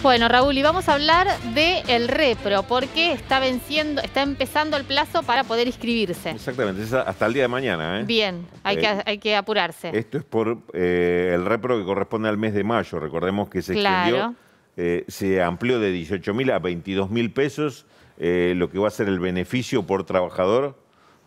Bueno, Raúl, y vamos a hablar del el repro, porque está venciendo, está empezando el plazo para poder inscribirse. Exactamente, hasta el día de mañana. ¿eh? Bien, hay, que, eh, hay que apurarse. Esto es por eh, el repro que corresponde al mes de mayo. Recordemos que se eh, se amplió de 18 mil a 22 mil pesos, lo que va a ser el beneficio por trabajador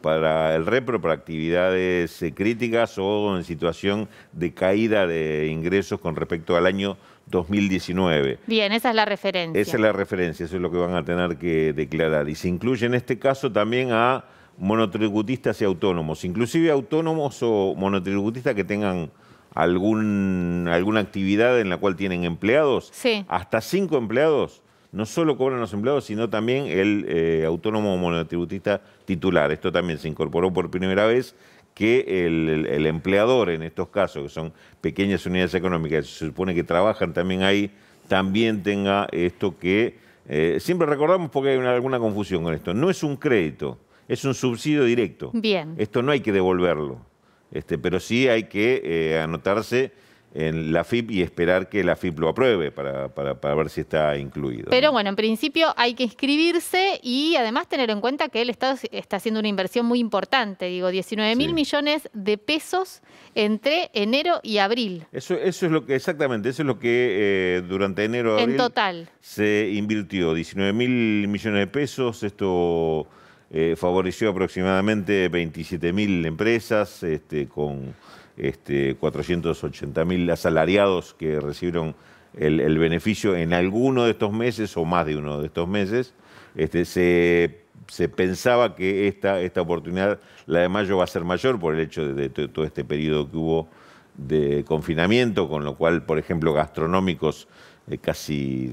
para el REPRO, para actividades eh, críticas o en situación de caída de ingresos con respecto al año 2019. Bien, esa es la referencia. Esa es la referencia, eso es lo que van a tener que declarar. Y se incluye en este caso también a monotributistas y autónomos, inclusive autónomos o monotributistas que tengan algún, alguna actividad en la cual tienen empleados, hasta cinco empleados no solo cobran los empleados, sino también el eh, autónomo monotributista titular. Esto también se incorporó por primera vez que el, empleador en estos casos, que son pequeñas unidades económicas, se supone que trabajan también ahí, también tenga esto que eh, siempre recordamos porque hay alguna confusión con esto. No es un crédito, es un subsidio directo. Bien. Esto no hay que devolverlo, este, pero sí hay que eh, anotarse en la FIP y esperar que la FIP lo apruebe para, para, para ver si está incluido. Pero bueno, en principio hay que inscribirse y además tener en cuenta que el Estado está haciendo una inversión muy importante, digo, 19 mil millones de pesos entre enero y abril. Eso, eso es lo que, exactamente, eso es lo que eh, durante enero... Abril total. Se invirtió 19 mil millones de pesos, esto eh, favoreció aproximadamente 27.000 empresas este, con 480.000 este, asalariados que recibieron el, beneficio en alguno de estos meses o más de uno de estos meses. Este, se, pensaba que esta, oportunidad, la de mayo, va a ser mayor por el hecho de, de todo este periodo que hubo de confinamiento, con lo cual, por ejemplo, gastronómicos eh, casi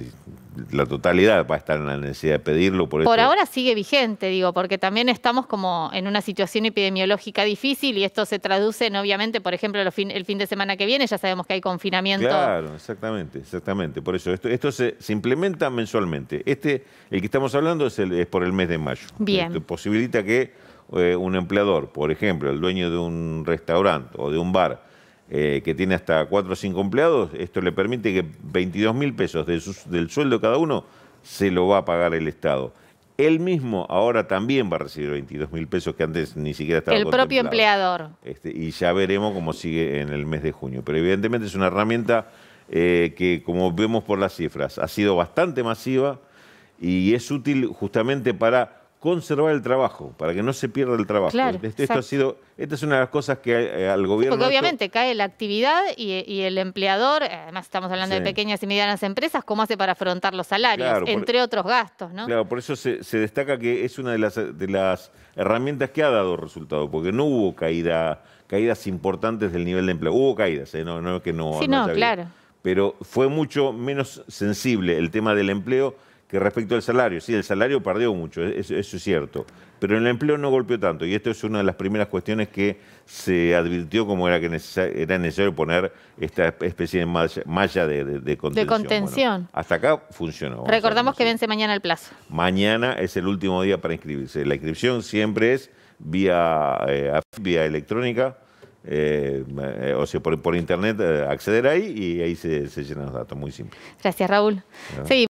la totalidad va a estar en la necesidad de pedirlo. Por, por ahora sigue vigente, digo, porque también estamos como en una situación epidemiológica difícil y esto se traduce en, obviamente, por ejemplo, el fin de semana que viene ya sabemos que hay confinamiento. Claro, exactamente, exactamente. Por eso, esto, se, implementa mensualmente. Este, el que estamos hablando es, es por el mes de mayo. Bien. posibilita que eh, un empleador, por ejemplo, el dueño de un restaurante o de un bar, eh, que tiene hasta cuatro o cinco empleados, esto le permite que 22 mil pesos del sueldo de cada uno se lo va a pagar el Estado. Él mismo ahora también va a recibir 22 mil pesos que antes ni siquiera estaba. El propio empleador. Este, y ya veremos cómo sigue en el mes de junio. Pero evidentemente es una herramienta eh, que, como vemos por las cifras, ha sido bastante masiva y es útil justamente para conservar el trabajo, para que no se pierda el trabajo. Este, esto, ha sido, esta es una de las cosas que eh, al gobierno... porque obviamente cae la actividad y, el empleador, eh, además estamos hablando de pequeñas y medianas empresas, ¿cómo hace para afrontar los salarios, entre otros gastos? Claro, por eso se, destaca que es una de las, herramientas que ha dado resultado, porque no hubo caída, caídas importantes del nivel de empleo. Hubo caídas, ¿eh? no, que no... Sí, no claro. Pero fue mucho menos sensible el tema del empleo que respecto al salario, sí, el salario perdió mucho, e-, eso, es cierto, pero el empleo no golpeó tanto y esto es una de las primeras cuestiones que se advirtió como era que era necesario poner esta especie de malla, de, contención. De contención. hasta acá funcionó. Recordamos que vence mañana el plazo. Mañana es el último día para inscribirse. La inscripción siempre es vía, eh, vía electrónica. Eh, eh, o sea, por, internet acceder ahí y ahí se, llenan los datos, muy simple. Gracias, Raúl. Sí.